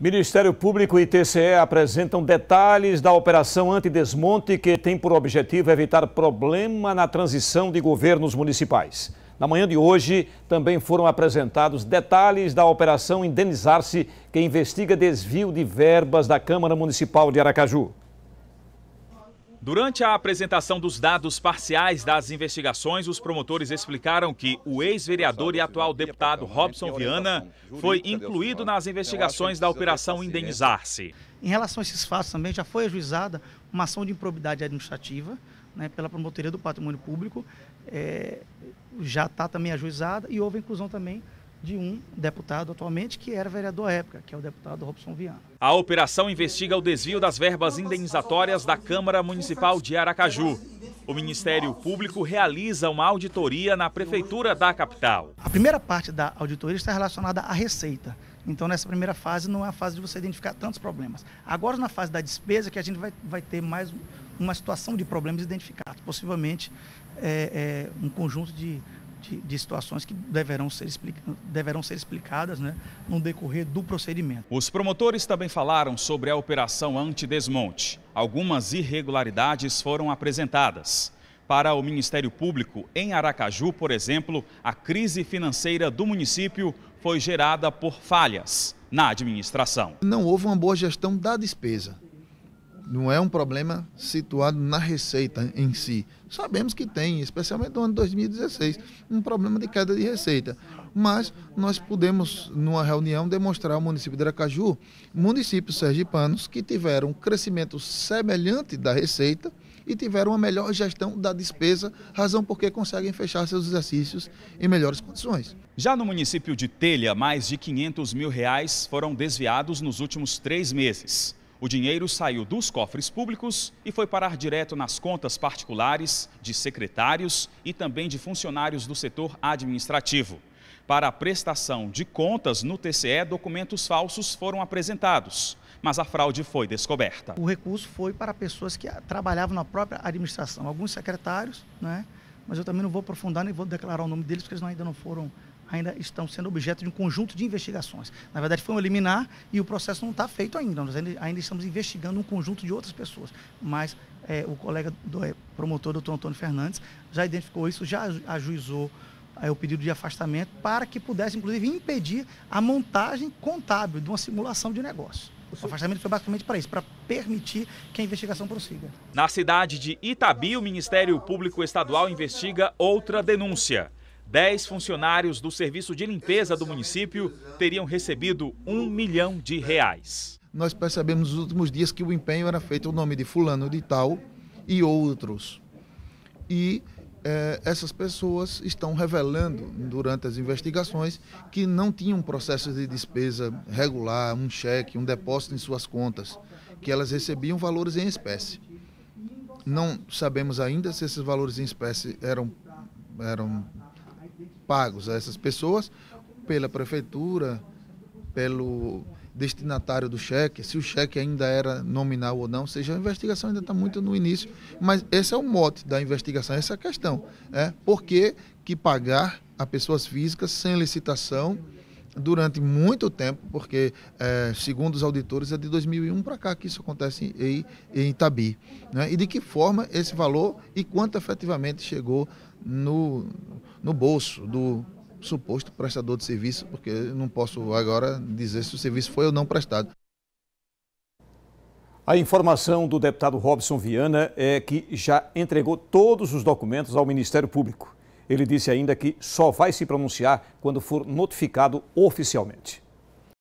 Ministério Público e TCE apresentam detalhes da operação antidesmonte que tem por objetivo evitar problema na transição de governos municipais. Na manhã de hoje, também foram apresentados detalhes da operação Indenizar-se, que investiga desvio de verbas da Câmara Municipal de Aracaju. Durante a apresentação dos dados parciais das investigações, os promotores explicaram que o ex-vereador e atual deputado Robson Viana foi incluído nas investigações da Operação Indenizar-se. Em relação a esses fatos também, já foi ajuizada uma ação de improbidade administrativa né, pela Promotoria do Patrimônio Público, é, já está também ajuizada e houve inclusão também de um deputado atualmente que era vereador à época, que é o deputado Robson Viana. A operação investiga o desvio das verbas indenizatórias da Câmara Municipal de Aracaju. O Ministério Público realiza uma auditoria na prefeitura da capital. A primeira parte da auditoria está relacionada à receita. Então, nessa primeira fase, não é a fase de você identificar tantos problemas. Agora, na fase da despesa, que a gente vai, vai ter mais uma situação de problemas identificados, possivelmente é, é, um conjunto de de, de, situações que deverão ser, explica, deverão ser explicadas né, no decorrer do procedimento. Os promotores também falaram sobre a operação anti-desmonte. Algumas irregularidades foram apresentadas. Para o Ministério Público, em Aracaju, por exemplo, a crise financeira do município foi gerada por falhas na administração. Não houve uma boa gestão da despesa não é um problema situado na receita em si. Sabemos que tem, especialmente no ano de 2016, um problema de queda de receita. Mas nós pudemos, numa reunião, demonstrar ao município de Aracaju municípios sergipanos que tiveram um crescimento semelhante da receita e tiveram uma melhor gestão da despesa, razão porque conseguem fechar seus exercícios em melhores condições. Já no município de Telha, mais de 500 mil reais foram desviados nos últimos três meses. O dinheiro saiu dos cofres públicos e foi parar direto nas contas particulares de secretários e também de funcionários do setor administrativo. Para a prestação de contas no TCE, documentos falsos foram apresentados, mas a fraude foi descoberta. O recurso foi para pessoas que trabalhavam na própria administração, alguns secretários, né? mas eu também não vou aprofundar nem vou declarar o nome deles, porque eles ainda não foram ainda estão sendo objeto de um conjunto de investigações. Na verdade, foi um liminar e o processo não está feito ainda. Nós ainda, ainda, estamos investigando um conjunto de outras pessoas. Mas é, o colega do, é, promotor, doutor Antônio Fernandes, já identificou isso, já ajuizou é, o pedido de afastamento para que pudesse, inclusive, impedir a montagem contábil de uma simulação de negócio. O afastamento foi basicamente para isso, para permitir que a investigação prossiga. Na cidade de Itabi, o Ministério Público Estadual investiga outra denúncia. 10 funcionários do serviço de limpeza do município teriam recebido um milhão de reais. Nós percebemos nos últimos dias que o empenho era feito o nome de fulano de tal e outros. E eh, essas pessoas estão revelando durante as investigações que não tinham processo de despesa regular, um cheque, um depósito em suas contas, que elas recebiam valores em espécie. Não sabemos ainda se esses valores em espécie eram, eram pagos a essas pessoas pela prefeitura, pelo destinatário do cheque, se o cheque ainda era nominal ou não, seja a investigação ainda está muito no início, mas esse é o mote da investigação, essa é a questão, é por que, que pagar a pessoas físicas sem licitação durante muito tempo, porque, é, segundo os auditores, é de 2001 para cá que isso acontece em, em Itabi. Né? E de que forma esse valor e quanto efetivamente chegou no, no bolso do suposto prestador de serviço, porque eu não posso agora dizer se o serviço foi ou não prestado. A informação do deputado Robson Viana é que já entregou todos os documentos ao Ministério Público. Ele disse ainda que só vai se pronunciar quando for notificado oficialmente.